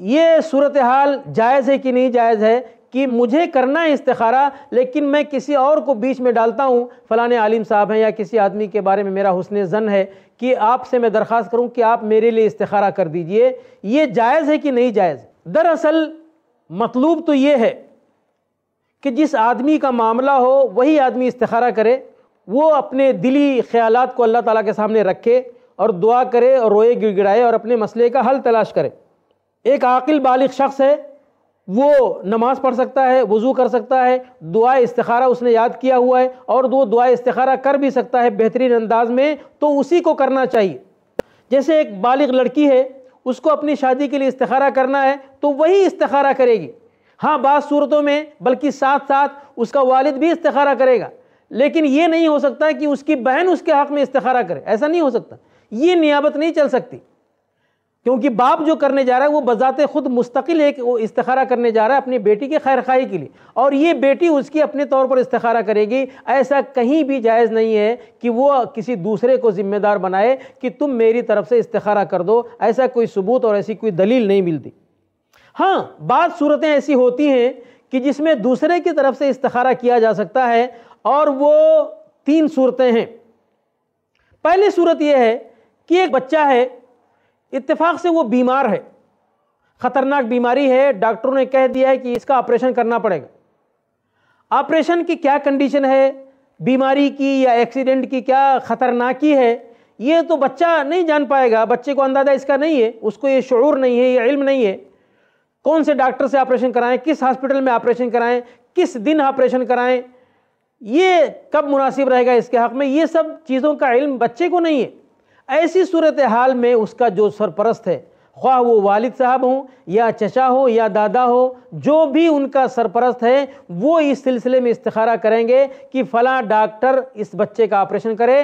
ये सूरत हाल जायज़ है कि नहीं जायज़ है कि मुझे करना है इस्तारा लेकिन मैं किसी और को बीच में डालता हूँ फ़लाने आलिम साहब हैं या किसी आदमी के बारे में मेरा हुसन ज़न है कि आपसे मैं दरख्वास्त करूँ कि आप मेरे लिए इस्तारा कर दीजिए ये जायज़ है कि नहीं जायज़ दरअसल मतलूब तो ये है कि जिस आदमी का मामला हो वही आदमी इस्तारा करे वो अपने दिली ख्याल को अल्लाह ताली के सामने रखे और दुआ करे और रोए गिड़गिड़ाए और अपने मसले का हल तलाश करे एक आकिल बालिग शख्स है वो नमाज़ पढ़ सकता है वज़ू कर सकता है दुआ इस्तारा उसने याद किया हुआ है और वो दुआ इस्तारा कर भी सकता है बेहतरीन अंदाज में तो उसी को करना चाहिए जैसे एक बालिग लड़की है उसको अपनी शादी के लिए इस्तारा करना है तो वही इस्तारा करेगी हाँ बाद सूरतों में बल्कि साथ साथ उसका वालिद भी इस्तारा करेगा लेकिन ये नहीं हो सकता कि उसकी बहन उसके हक़ में इस्तारा करे ऐसा नहीं हो सकता ये नियाबत नहीं चल सकती क्योंकि बाप जो करने जा रहा है वो बजाते खुद मुस्तकिल एक इस्तखारा करने जा रहा है अपनी बेटी की खैर खाई के लिए और ये बेटी उसकी अपने तौर पर इस्तारा करेगी ऐसा कहीं भी जायज़ नहीं है कि वो किसी दूसरे को ज़िम्मेदार बनाए कि तुम मेरी तरफ से इस्तारा कर दो ऐसा कोई सबूत और ऐसी कोई दलील नहीं मिलती हाँ बात सूरतें ऐसी होती हैं कि जिसमें दूसरे की तरफ से इस्तारा किया जा सकता है और वो तीन सूरतें हैं पहली सूरत यह है कि एक बच्चा है इत्तेफाक से वो बीमार है ख़तरनाक बीमारी है डॉक्टरों ने कह दिया है कि इसका ऑपरेशन करना पड़ेगा ऑपरेशन की क्या कंडीशन है बीमारी की या एक्सीडेंट की क्या ख़तरनाकी है ये तो बच्चा नहीं जान पाएगा बच्चे को अंदाज़ा इसका नहीं है उसको ये शूर नहीं है ये इल्म नहीं है कौन से डॉक्टर से ऑपरेशन कराएं किस हॉस्पिटल में ऑपरेशन कराएं किस दिन ऑपरेशन कराएं ये कब मुनासिब रहेगा इसके हक़ में ये सब चीज़ों का इल्म बच्चे को नहीं है ऐसी सूरत हाल में उसका जो सरपरस्त है ख्वाह वो वालिद साहब हों या चचा हो या दादा हो जो भी उनका सरपरस्त है वो इस सिलसिले में इस्तारा करेंगे कि फ़लाँ डॉक्टर इस बच्चे का ऑपरेशन करे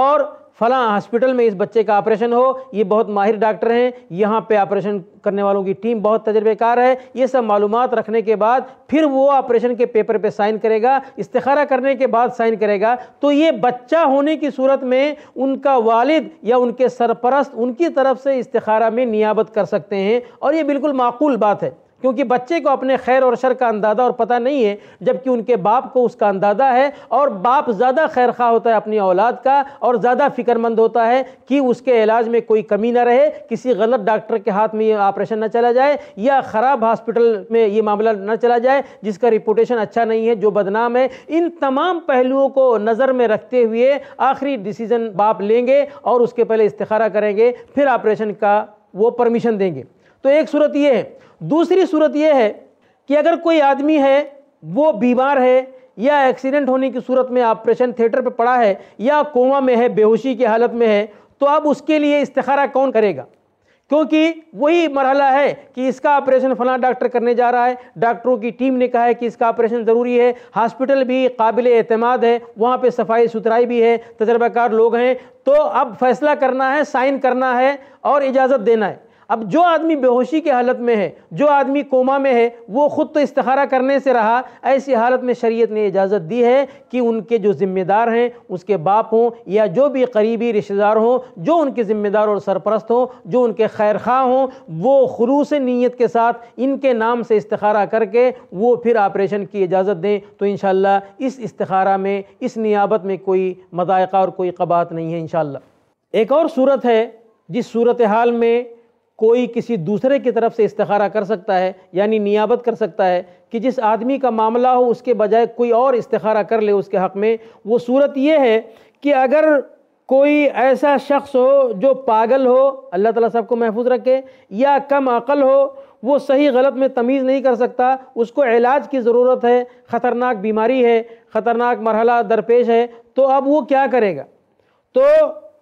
और फला हॉस्पिटल में इस बच्चे का ऑपरेशन हो ये बहुत माहिर डॉक्टर हैं यहाँ पे ऑपरेशन करने वालों की टीम बहुत तजर्बेकार है ये सब मालूम रखने के बाद फिर वो ऑपरेशन के पेपर पे साइन करेगा इस्तारा करने के बाद साइन करेगा तो ये बच्चा होने की सूरत में उनका वालिद या उनके सरपरस्त उनकी तरफ से इस्तारा में नियाबत कर सकते हैं और ये बिल्कुल माकूल बात है क्योंकि बच्चे को अपने खैर और शर का अंदाज़ा और पता नहीं है जबकि उनके बाप को उसका अंदाज़ा है और बाप ज़्यादा खैर खा होता है अपनी औलाद का और ज़्यादा फिक्रमंद होता है कि उसके इलाज में कोई कमी ना रहे किसी गलत डॉक्टर के हाथ में ये ऑपरेशन ना चला जाए या ख़राब हॉस्पिटल में ये मामला ना चला जाए जिसका रिपोटेशन अच्छा नहीं है जो बदनाम है इन तमाम पहलुओं को नज़र में रखते हुए आखिरी डिसीज़न बाप लेंगे और उसके पहले इस्तारा करेंगे फिर ऑपरेशन का वो परमिशन देंगे तो एक सूरत ये है दूसरी सूरत यह है कि अगर कोई आदमी है वो बीमार है या एक्सीडेंट होने की सूरत में ऑपरेशन थिएटर पर पड़ा है या कोमा में है बेहोशी की हालत में है तो अब उसके लिए इस्तारा कौन करेगा क्योंकि वही मरहला है कि इसका ऑपरेशन फला डॉक्टर करने जा रहा है डॉक्टरों की टीम ने कहा है कि इसका ऑपरेशन ज़रूरी है हॉस्पिटल भी काबिल अतमाद है वहाँ पे सफाई सुथराई भी है तजर्बाकार लोग हैं तो अब फैसला करना है साइन करना है और इजाज़त देना है अब जो आदमी बेहोशी की हालत में है जो आदमी कोमा में है वो ख़ुद तो इस्तारा करने से रहा ऐसी हालत में शरीयत ने इजाज़त दी है कि उनके जो ज़िम्मेदार हैं उसके बाप हों या जो भी करीबी रिश्तेदार हों जो उनके ज़िम्मेदार और सरपरस्त हों जो उनके खैर खा हों वो खलूस नीयत के साथ इनके नाम से इस्तारा करके वो फिर ऑपरेशन की इजाज़त दें तो इन इस इस्तारा में इस नियाबत में कोई मदायका और कोई कबात नहीं है इन एक और सूरत है जिस सूरत हाल में कोई किसी दूसरे की तरफ से इस्तारा कर सकता है यानी नियाबत कर सकता है कि जिस आदमी का मामला हो उसके बजाय कोई और इस्तारा कर ले उसके हक़ में वो सूरत ये है कि अगर कोई ऐसा शख्स हो जो पागल हो अल्लाह ताला सबको महफूज रखे या कम अकल हो वो सही गलत में तमीज़ नहीं कर सकता उसको इलाज की ज़रूरत है ख़तरनाक बीमारी है ख़तरनाक मरहला दरपेश है तो अब वो क्या करेगा तो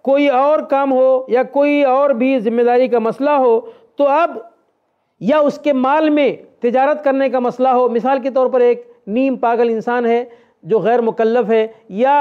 कोई और काम हो या कोई और भी जिम्मेदारी का मसला हो तो अब या उसके माल में तजारत करने का मसला हो मिसाल के तौर पर एक नीम पागल इंसान है जो गैर मुकल्लफ है या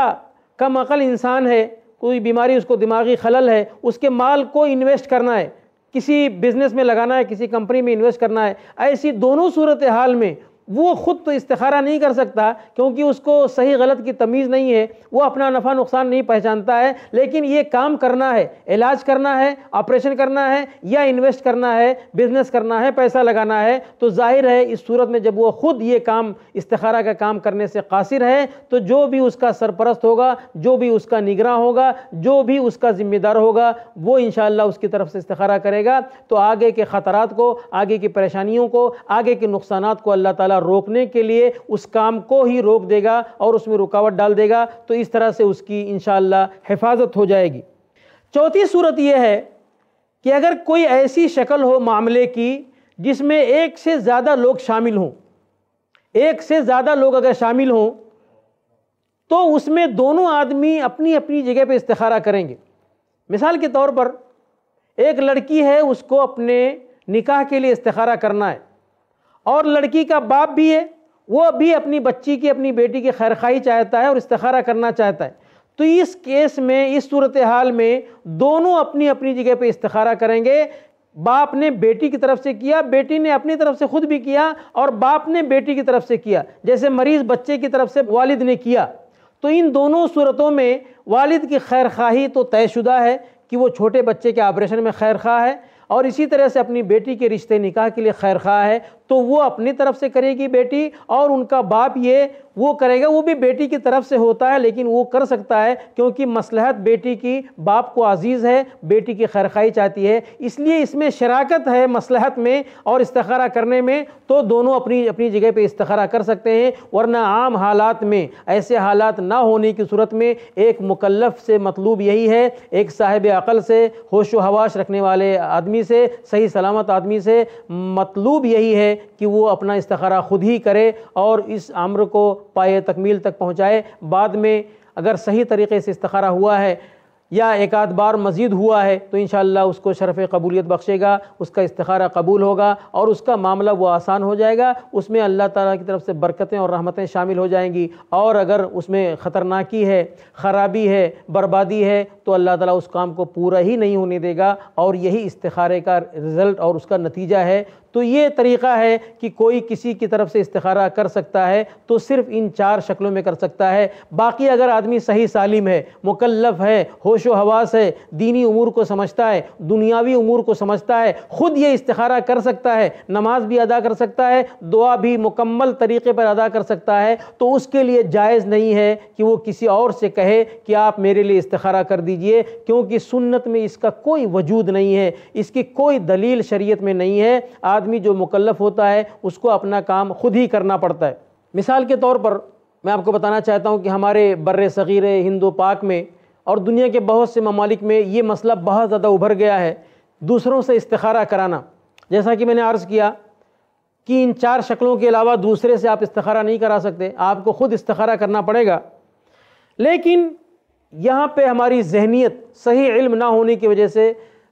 कम अकल इंसान है कोई बीमारी उसको दिमागी खलल है उसके माल को इन्वेस्ट करना है किसी बिज़नेस में लगाना है किसी कंपनी में इन्वेस्ट करना है ऐसी दोनों सूरत हाल में वो ख़ुद तो इस्तारा नहीं कर सकता क्योंकि उसको सही गलत की तमीज़ नहीं है वो अपना नफ़ा नुकसान नहीं पहचानता है लेकिन ये काम करना है इलाज करना है ऑपरेशन करना है या इन्वेस्ट करना है बिज़नेस करना है पैसा लगाना है तो जाहिर है इस सूरत में जब वो ख़ुद ये काम इस्तारा का काम करने से कासिर है तो जो भी उसका सरपरस्त होगा जो भी उसका निगरान होगा जो भी उसका ज़िम्मेदार होगा वो इन उसकी तरफ से इस्तारा करेगा तो आगे के ख़तरात को आगे की परेशानियों को आगे के नुकसान को अल्लाह ताली रोकने के लिए उस काम को ही रोक देगा और उसमें रुकावट डाल देगा तो इस तरह से उसकी इन हिफाजत हो जाएगी चौथी सूरत यह है कि अगर कोई ऐसी शक्ल हो मामले की जिसमें एक से ज़्यादा लोग शामिल हों एक से ज़्यादा लोग अगर शामिल हों तो उसमें दोनों आदमी अपनी अपनी जगह पर इस्तारा करेंगे मिसाल के तौर पर एक लड़की है उसको अपने निकाह के लिए इस्तारा करना है और लड़की का बाप भी है वो भी अपनी बच्ची की अपनी बेटी की खैर खाई चाहता है और इस्तारा करना चाहता है तो इस केस में इस सूरत हाल में दोनों अपनी अपनी जगह पे इस्तारा करेंगे बाप ने बेटी की तरफ से किया बेटी ने अपनी तरफ से खुद भी किया और बाप ने बेटी की तरफ से किया जैसे मरीज़ बच्चे की तरफ से वालिद ने किया तो इन दोनों सूरतों में वालिद की खैर खाही तो तयशुदा है कि वो छोटे बच्चे के ऑपरेशन में खैर खा है और इसी तरह से अपनी बेटी के रिश्ते निकाह के लिए खैर खा है तो वो अपनी तरफ से करेगी बेटी और उनका बाप ये वो करेगा वो भी बेटी की तरफ से होता है लेकिन वो कर सकता है क्योंकि मसलहत बेटी की बाप को अजीज़ है बेटी की खैरखाई चाहती है इसलिए इसमें शराकत है मसलहत में और इस्तखारा करने में तो दोनों अपनी अपनी जगह पे इस्तखारा कर सकते हैं वरना आम हालात में ऐसे हालात ना होने की सूरत में एक मुकलफ से मतलूब यही है एक साहिब अकल से होश हवाश रखने वाले आदमी से सही सलामत आदमी से मतलूब यही है कि वो अपना इस्तारा ख़ुद ही करे और इस आम्र को पाए तकमील तक पहुँचाए बाद में अगर सही तरीके से इस्तारा हुआ है या एक आध बार मज़ीद हुआ है तो इन उसको शरफ़ कबूलियत बख्शेगा उसका इस्तारा कबूल होगा और उसका मामला वो आसान हो जाएगा उसमें अल्लाह ताला की तरफ से बरकतें और रहमतें शामिल हो जाएंगी और अगर उसमें ख़तरनाकी है ख़राबी है बर्बादी है तो अल्लाह ताला उस काम को पूरा ही नहीं होने देगा और यही इस्तारे का रिज़ल्ट और उसका नतीजा है तो ये तरीक़ा है कि कोई किसी की तरफ से इस्तारा कर सकता है तो सिर्फ इन चार शक्लों में कर सकता है बाकी अगर आदमी सही सालिम है मुकल्लफ है होश व हवास है दीनी उमूर को समझता है दुनियावी उमूर को समझता है ख़ुद ये इस्तारा कर सकता है नमाज भी अदा कर सकता है दुआ भी मुकम्मल तरीके पर अदा कर सकता है तो उसके लिए जायज़ नहीं है कि वो किसी और से कहे कि आप मेरे लिए इस्तारा कर दीजिए क्योंकि सुन्नत में इसका कोई वजूद नहीं है इसकी कोई दलील शरीत में नहीं है आदमी जो मुकलफ होता है उसको अपना काम खुद ही करना पड़ता है मिसाल के तौर पर मैं आपको बताना चाहता हूँ कि हमारे बर सग़ीर हिंदो पाक में और दुनिया के बहुत से ममालिक में ये मसला बहुत ज़्यादा उभर गया है दूसरों से इस्तारा कराना जैसा कि मैंने अर्ज़ किया कि इन चार शक्लों के अलावा दूसरे से आप इस्तारा नहीं करा सकते आपको ख़ुद इस्तारा करना पड़ेगा लेकिन यहाँ पे हमारी जहनीत सही इल्म ना होने की वजह से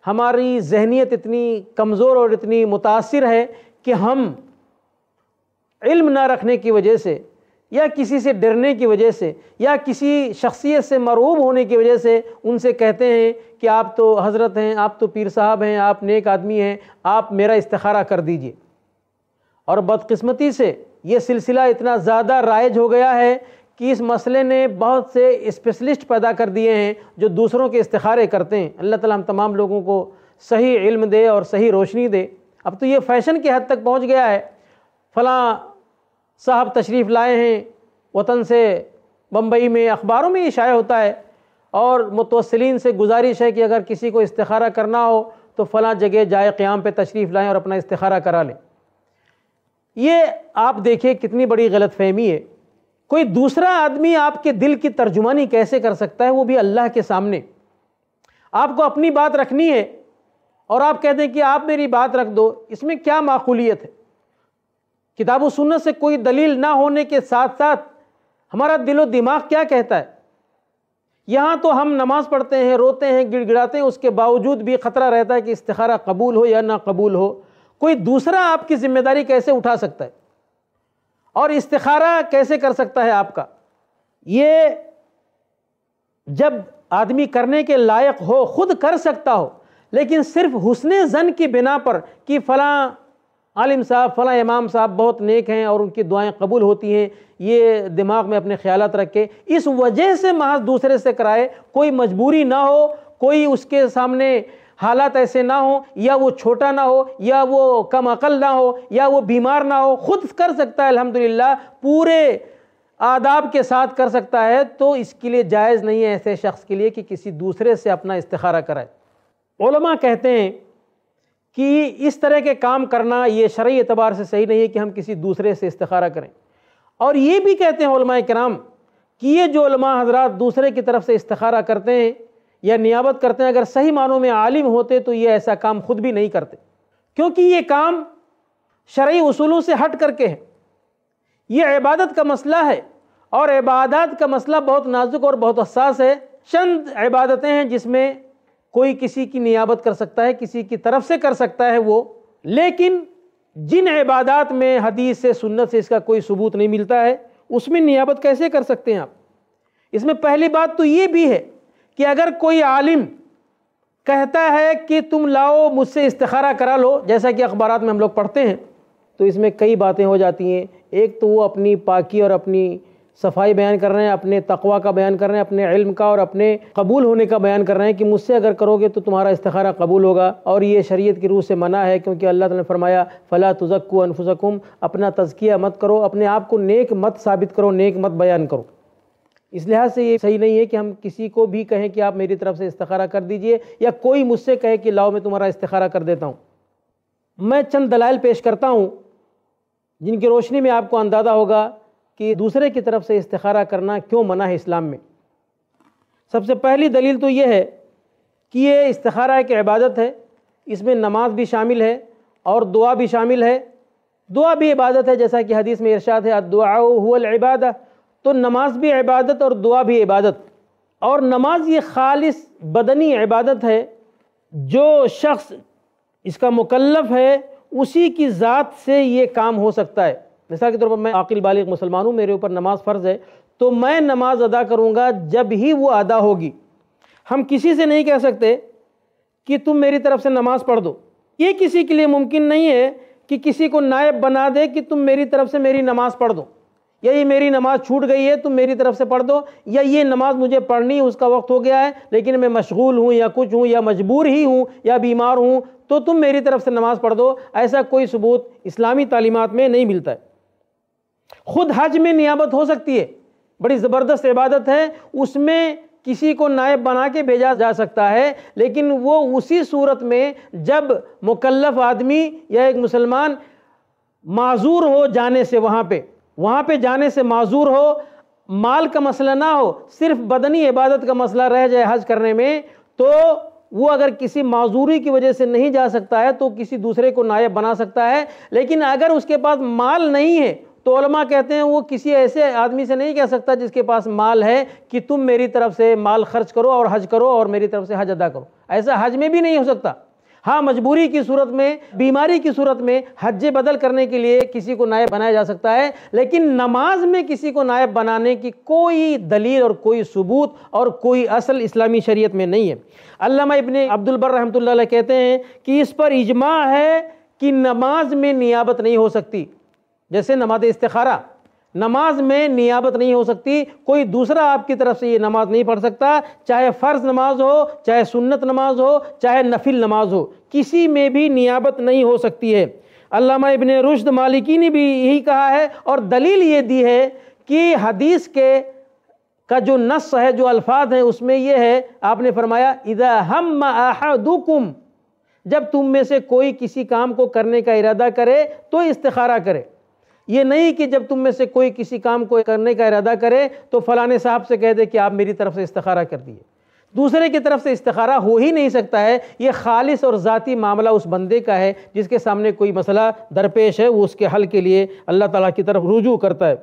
हमारी जहनीत इतनी कमज़ोर और इतनी मुतासर है कि हम इल्म ना रखने की वजह से या किसी से डरने की वजह से या किसी शख्सियत से मरूब होने की वजह से उनसे कहते हैं कि आप तो हज़रत हैं आप तो पीर साहब हैं आप नेक आदमी हैं आप मेरा इस्तारा कर दीजिए और बदकस्मती से ये सिलसिला इतना ज़्यादा राइज हो गया है कि इस मसले ने बहुत से स्पेशलिस्ट पैदा कर दिए हैं जो दूसरों के इस्तारे करते हैं अल्लाह ताला हम तमाम लोगों को सही इल्म दे और सही रोशनी दे अब तो ये फ़ैशन की हद तक पहुंच गया है फ़लाँ साहब तशरीफ़ लाए हैं वतन से बम्बई में अखबारों में ये शाये होता है और मुतवसलिन से गुजारिश है कि अगर किसी को इस्तारा करना हो तो फ़लाँ जगह जाए क़्याम पर तशरीफ़ लाएँ और अपना इस्तारा करा लें ये आप देखिए कितनी बड़ी गलत फहमी है कोई दूसरा आदमी आपके दिल की तर्जुमानी कैसे कर सकता है वो भी अल्लाह के सामने आपको अपनी बात रखनी है और आप कहते हैं कि आप मेरी बात रख दो इसमें क्या माकूलियत है किताब सुनने से कोई दलील ना होने के साथ साथ हमारा दिलो दिमाग क्या कहता है यहाँ तो हम नमाज पढ़ते हैं रोते हैं गिड़गिड़ाते हैं उसके बावजूद भी ख़तरा रहता है कि इस्तारा कबूल हो या ना कबूल हो कोई दूसरा आपकी ज़िम्मेदारी कैसे उठा सकता है और इस्तारा कैसे कर सकता है आपका ये जब आदमी करने के लायक हो खुद कर सकता हो लेकिन सिर्फ हुसन जन की बिना पर कि फ़लाँ आलिम साहब फ़लाँ इमाम साहब बहुत नेक हैं और उनकी दुआएं कबूल होती हैं ये दिमाग में अपने ख्याल रखे इस वजह से महज दूसरे से कराए कोई मजबूरी ना हो कोई उसके सामने हालात ऐसे ना हो या वो छोटा ना हो या वो कम अकल ना हो या वो बीमार ना हो खुद कर सकता है अल्हम्दुलिल्लाह पूरे आदाब के साथ कर सकता है तो इसके लिए जायज़ नहीं है ऐसे शख्स के लिए कि किसी दूसरे से अपना इस्तारा कराए कहते हैं कि इस तरह के काम करना ये शर्य एतबार से सही नहीं है कि हम किसी दूसरे से इस्तारा करें और ये भी कहते हैं कराम कि ये जो हजरात दूसरे की तरफ से इस्तारा करते हैं या नियाबत करते हैं अगर सही मानों में आलिम होते तो ये ऐसा काम खुद भी नहीं करते क्योंकि ये काम शर्य उसूलों से हट करके है ये इबादत का मसला है और इबादत का मसला बहुत नाजुक और बहुत हसास है चंद इबादतें हैं जिसमें कोई किसी की नियाबत कर सकता है किसी की तरफ से कर सकता है वो लेकिन जिन इबादत में हदीस से सुन्नत से इसका कोई सबूत नहीं मिलता है उसमें नियाबत कैसे कर सकते हैं आप इसमें पहली बात तो ये भी है कि अगर कोई आलिम कहता है कि तुम लाओ मुझसे इस्तारा करा लो जैसा कि अखबार में हम लोग पढ़ते हैं तो इसमें कई बातें हो जाती हैं एक तो वो अपनी पाकि और अपनी सफाई बयान कर रहे हैं अपने तकवा का बयान कर रहे हैं अपने इल्म का और अपने कबूल होने का बयान कर रहे हैं कि मुझसे अगर करोगे तो तुम्हारा इस्तारा कबूल होगा और ये शरीयत की रूह से मना है क्योंकि अल्लाह ने फरमाया फ़ला तुज़क् अपना तज़किया मत करो अपने आप को नेक मत साबित करो नेक मत बयान करो इस लिहाज से ये सही नहीं है कि हम किसी को भी कहें कि आप मेरी तरफ से इस्तखारा कर दीजिए या कोई मुझसे कहे कि लाओ मैं तुम्हारा इस्तारा कर देता हूँ मैं चंद दलाइल पेश करता हूँ जिनकी रोशनी में आपको अंदाज़ा होगा कि दूसरे की तरफ से इस्तारा करना क्यों मना है इस्लाम में सबसे पहली दलील तो ये है कि ये इस्तखारा एक इबादत है इसमें नमाज भी शामिल है और दुआ भी शामिल है दुआ भी इबादत है जैसा कि हदीस में इरशाद है दुआ हुआ इबादा तो नमाज भी इबादत और दुआ भी इबादत और नमाज ये खालिस बदनी इबादत है जो शख्स इसका मुकल्लफ है उसी की ज़ात से ये काम हो सकता है मिसाल के तौर पर मैं आकिल बालिग मुसलमान हूँ मेरे ऊपर नमाज फ़र्ज़ है तो मैं नमाज अदा करूँगा जब ही वो अदा होगी हम किसी से नहीं कह सकते कि तुम मेरी तरफ से नमाज़ पढ़ दो ये किसी के लिए मुमकिन नहीं है कि किसी को नायब बना दे कि तुम मेरी तरफ से मेरी नमाज़ पढ़ दो या ये मेरी नमाज़ छूट गई है तुम मेरी तरफ से पढ़ दो या ये नमाज़ मुझे पढ़नी उसका वक्त हो गया है लेकिन मैं मशगूल हूँ या कुछ हूँ या मजबूर ही हूँ या बीमार हूँ तो तुम मेरी तरफ से नमाज़ पढ़ दो ऐसा कोई सबूत इस्लामी तालीमत में नहीं मिलता है खुद हज में नियाबत हो सकती है बड़ी ज़बरदस्त इबादत है उसमें किसी को नायब बना के भेजा जा सकता है लेकिन वो उसी सूरत में जब मुकल्लफ आदमी या एक मुसलमान माजूर हो जाने से वहाँ पे वहाँ पे जाने से माजूर हो माल का मसला ना हो सिर्फ बदनी इबादत का मसला रह जाए हज करने में तो वो अगर किसी माजूरी की वजह से नहीं जा सकता है तो किसी दूसरे को नायब बना सकता है लेकिन अगर उसके पास माल नहीं है तो उलमा कहते हैं वो किसी ऐसे आदमी से नहीं कह सकता जिसके पास माल है कि तुम मेरी तरफ से माल खर्च करो और हज करो और मेरी तरफ से हज अदा करो ऐसा हज में भी नहीं हो सकता हाँ मजबूरी की सूरत में बीमारी की सूरत में हज बदल करने के लिए किसी को नायब बनाया जा सकता है लेकिन नमाज में किसी को नायब बनाने की कोई दलील और कोई सबूत और कोई असल इस्लामी शरीयत में नहीं है अल्लामा इबन अब्दुलबर रहमत कहते हैं कि इस पर इजमा है कि नमाज में नियाबत नहीं हो सकती जैसे नमाज इस्तारा नमाज में नियाबत नहीं हो सकती कोई दूसरा आपकी तरफ से ये नमाज नहीं पढ़ सकता चाहे फ़र्ज़ नमाज हो चाहे सुन्नत नमाज हो चाहे नफिल नमाज हो किसी में भी नियाबत नहीं हो सकती है अल्लामा इबन रुश्द मालिकी ने भी यही कहा है और दलील ये दी है कि हदीस के का जो नस है जो अल्फाज हैं उसमें यह है आपने फरमाया इदा हम आहदुकुम जब तुम में से कोई किसी काम को करने का इरादा करे तो इस्तारा करे ये नहीं कि जब तुम में से कोई किसी काम को करने का इरादा करे तो फलाने साहब से कह दे कि आप मेरी तरफ से इस्तारा कर दिए दूसरे की तरफ से इस्तखारा हो ही नहीं सकता है ये खालिश और ज़ाती मामला उस बंदे का है जिसके सामने कोई मसला दरपेश है वो उसके हल के लिए अल्लाह ताला की तरफ रुजू करता है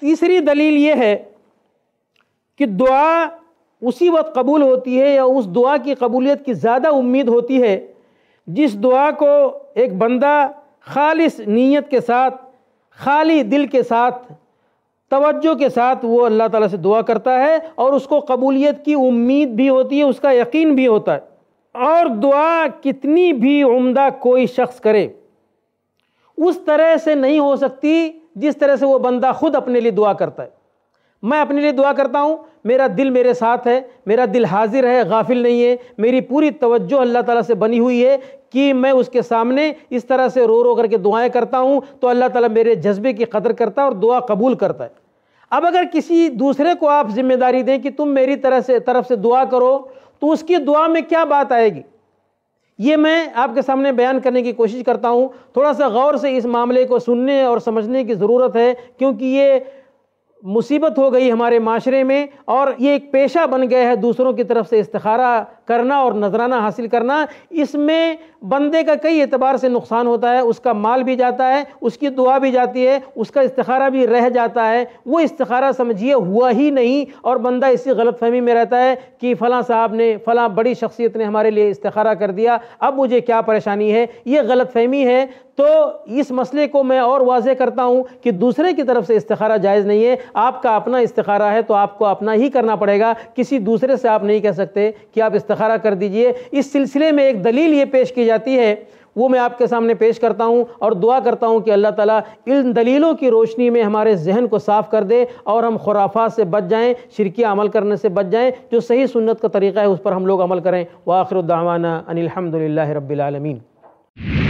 तीसरी दलील ये है कि दुआ उसी वक्त कबूल होती है या उस दुआ की कबूलियत की ज़्यादा उम्मीद होती है जिस दुआ को एक बंदा खालिस नीयत के साथ खाली दिल के साथ तवज्जो के साथ वो अल्लाह ताला से दुआ करता है और उसको कबूलियत की उम्मीद भी होती है उसका यकीन भी होता है और दुआ कितनी भी उम्दा कोई शख्स करे उस तरह से नहीं हो सकती जिस तरह से वो बंदा खुद अपने लिए दुआ करता है मैं अपने लिए दुआ करता हूँ मेरा दिल मेरे साथ है मेरा दिल हाजिर है गाफिल नहीं है मेरी पूरी तवज्जो अल्लाह ताला से बनी हुई है कि मैं उसके सामने इस तरह से रो रो करके दुआएं करता हूँ तो अल्लाह ताला मेरे जज्बे की कदर करता है और दुआ कबूल करता है अब अगर किसी दूसरे को आप जिम्मेदारी दें कि तुम मेरी तरह से तरफ से दुआ करो तो उसकी दुआ में क्या बात आएगी ये मैं आपके सामने बयान करने की कोशिश करता हूँ थोड़ा सा गौर से इस मामले को सुनने और समझने की ज़रूरत है क्योंकि ये मुसीबत हो गई हमारे माशरे में और ये एक पेशा बन गया है दूसरों की तरफ से इस्तारा करना और नजराना हासिल करना इसमें बंदे का कई एतबार से नुकसान होता है उसका माल भी जाता है उसकी दुआ भी जाती है उसका इस्तारा भी रह जाता है वो इस्तारा समझिए हुआ ही नहीं और बंदा इसी गलत फहमी में रहता है कि फ़लाँ साहब ने फ़लाँ बड़ी शख्सियत ने हमारे लिए इस्तारा कर दिया अब मुझे क्या परेशानी है ये गलत फहमी है तो इस मसले को मैं और वाज करता हूँ कि दूसरे की तरफ से इस्तारा जायज़ नहीं है आपका अपना इस्तारा है तो आपको अपना ही करना पड़ेगा किसी दूसरे से आप नहीं कह सकते कि आप इस्तारा खड़ा कर दीजिए इस सिलसिले में एक दलील ये पेश की जाती है वो मैं आपके सामने पेश करता हूँ और दुआ करता हूँ कि अल्लाह ताला इन दलीलों की रोशनी में हमारे जहन को साफ़ कर दे और हम खुराफा से बच जाएँ शिरकी अमल करने से बच जाएँ जो सही सुन्नत का तरीका है उस पर हम लोग अमल करें वाखिर दावाना अनिलहमदिल्ला रबालमीन